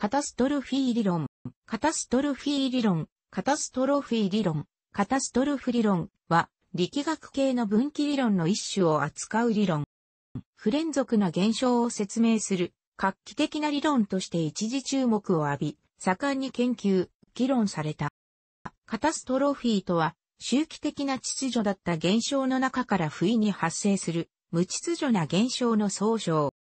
カタストロフィー理論、カタストロフィー理論、カタストロフィー理論、カタストロフ理論は、力学系の分岐理論の一種を扱う理論。不連続な現象を説明する、画期的な理論として一時注目を浴び、盛んに研究、議論された。カタストロフィーとは、周期的な秩序だった現象の中から不意に発生する、無秩序な現象の総称。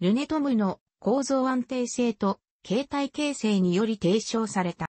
ルネトムの構造安定性と形態形成により提唱された。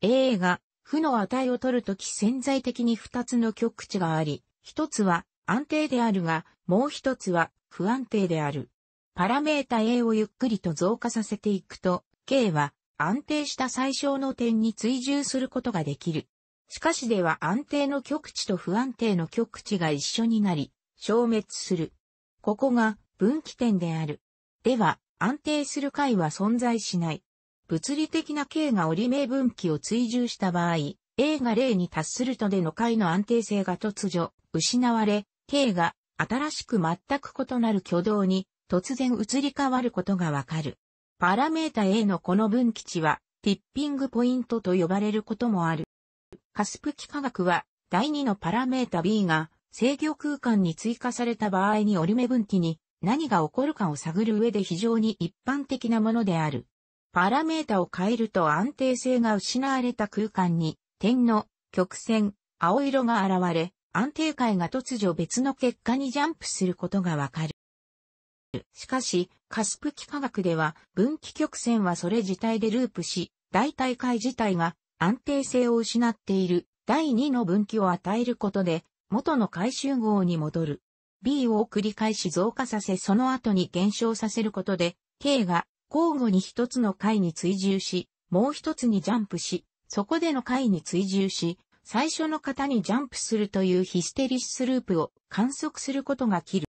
A が負の値を取るとき潜在的に二つの極値があり、一つは安定であるが、もう一つは不安定である。パラメータ A をゆっくりと増加させていくと、K は安定した最小の点に追従することができる。しかしでは安定の極値と不安定の極値が一緒になり、消滅する。ここが分岐点である。では、安定する解は存在しない。物理的な K が折目分岐を追従した場合、A が0に達するとでの解の安定性が突如、失われ、K が新しく全く異なる挙動に突然移り変わることがわかる。パラメータ A のこの分岐値は、ティッピングポイントと呼ばれることもある。カスプ幾何学は、第2のパラメータ B が制御空間に追加された場合に折目分岐に何が起こるかを探る上で非常に一般的なものである。パラメータを変えると安定性が失われた空間に、点の曲線、青色が現れ、安定解が突如別の結果にジャンプすることがわかる。しかし、カスプ幾何学では分岐曲線はそれ自体でループし、代替解自体が安定性を失っている第2の分岐を与えることで元の回収号に戻る。B を繰り返し増加させその後に減少させることで、K が交互に一つの階に追従し、もう一つにジャンプし、そこでの階に追従し、最初の型にジャンプするというヒステリシスループを観測することが切る。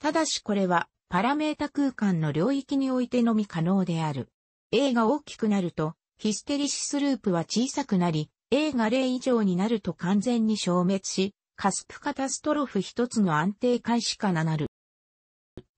ただしこれはパラメータ空間の領域においてのみ可能である。A が大きくなると、ヒステリシスループは小さくなり、A が0以上になると完全に消滅し、カスプカタストロフ一つの安定開始かななる。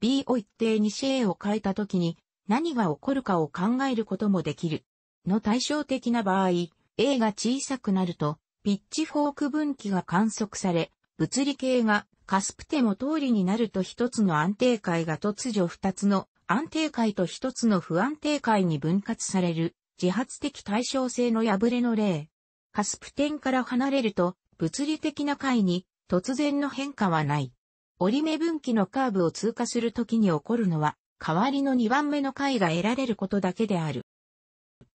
B を一定に C を変えた時に何が起こるかを考えることもできる。の対照的な場合、A が小さくなると、ピッチフォーク分岐が観測され、物理系がカスプテも通りになると一つの安定解が突如二つの安定解と一つの不安定解に分割される自発的対称性の破れの例。カスプ点から離れると物理的な解に突然の変化はない。折り目分岐のカーブを通過するときに起こるのは、代わりの2番目の解が得られることだけである。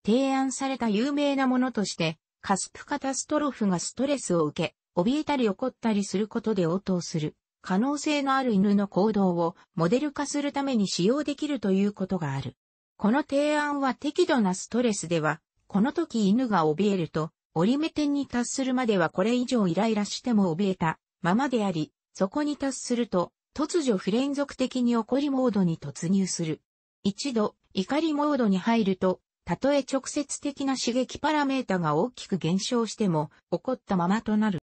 提案された有名なものとして、カスプカタストロフがストレスを受け、怯えたり怒ったりすることで応答する、可能性のある犬の行動をモデル化するために使用できるということがある。この提案は適度なストレスでは、この時犬が怯えると、折り目点に達するまではこれ以上イライラしても怯えたままであり、そこに達すると、突如不連続的に怒りモードに突入する。一度、怒りモードに入ると、たとえ直接的な刺激パラメータが大きく減少しても、怒ったままとなる。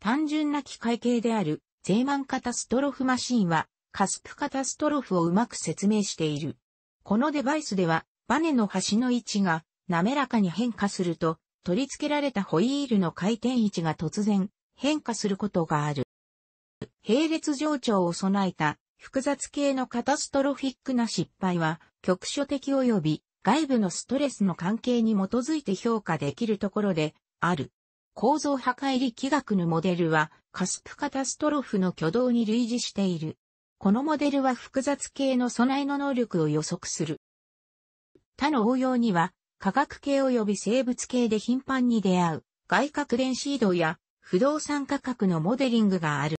単純な機械系である、ゼーマンカタストロフマシンは、カスプカタストロフをうまく説明している。このデバイスでは、バネの端の位置が滑らかに変化すると、取り付けられたホイールの回転位置が突然変化することがある。並列上長を備えた複雑系のカタストロフィックな失敗は局所的及び外部のストレスの関係に基づいて評価できるところである。構造破壊力学のモデルはカスプカタストロフの挙動に類似している。このモデルは複雑系の備えの能力を予測する。他の応用には化学系及び生物系で頻繁に出会う、外角電子移動や不動産価格のモデリングがある。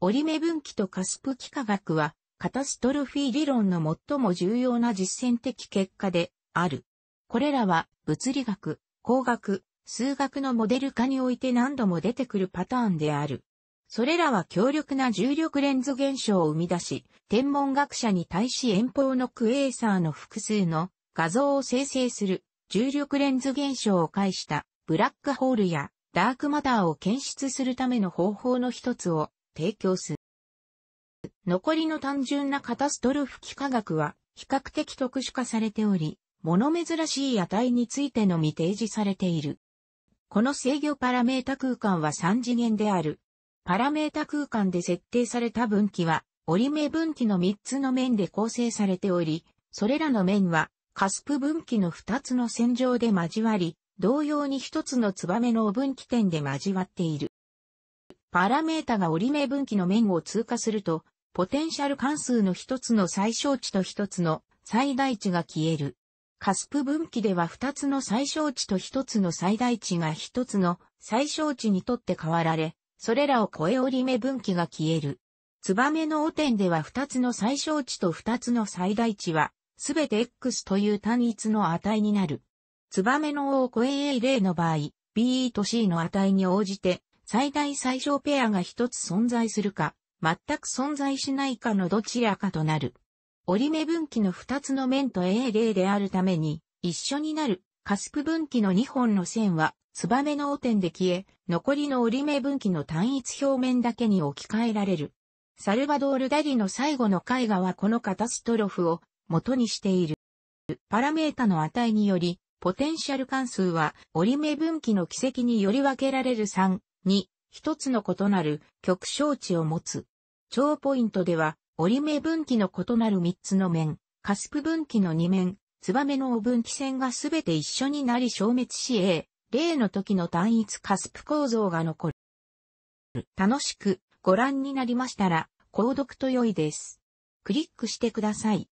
折目分岐とカスプ幾何学は、カタストロフィー理論の最も重要な実践的結果である。これらは物理学、工学、数学のモデル化において何度も出てくるパターンである。それらは強力な重力レンズ現象を生み出し、天文学者に対し遠方のクエーサーの複数の画像を生成する重力レンズ現象を介したブラックホールやダークマターを検出するための方法の一つを提供する。残りの単純なカタストロフ幾何学は比較的特殊化されており、物珍しい値についてのみ提示されている。この制御パラメータ空間は3次元である。パラメータ空間で設定された分岐は、折り目分岐の3つの面で構成されており、それらの面はカスプ分岐の二つの線上で交わり、同様に一つのツバメの分岐点で交わっている。パラメータが折り目分岐の面を通過すると、ポテンシャル関数の一つの最小値と一つの最大値が消える。カスプ分岐では二つの最小値と一つの最大値が一つの最小値にとって変わられ、それらを超え折り目分岐が消える。ツバメの汚点では二つの最小値と二つの最大値はすべて X という単一の値になる。ツバメの王子 a A 例の場合、BE と C の値に応じて、最大最小ペアが一つ存在するか、全く存在しないかのどちらかとなる。折り目分岐の二つの面と A 例であるために、一緒になる、カスプ分岐の二本の線は、ツバメの汚点で消え、残りの折り目分岐の単一表面だけに置き換えられる。サルバドール・ダリの最後の絵画はこのカタストロフを元にしている。パラメータの値により、ポテンシャル関数は折り目分岐の軌跡により分けられる3、2、1つの異なる極小値を持つ。超ポイントでは、折り目分岐の異なる3つの面、カスプ分岐の2面、ツバメのお分岐線がすべて一緒になり消滅し A、例の時の単一カスプ構造が残る。楽しくご覧になりましたら、購読と良いです。クリックしてください。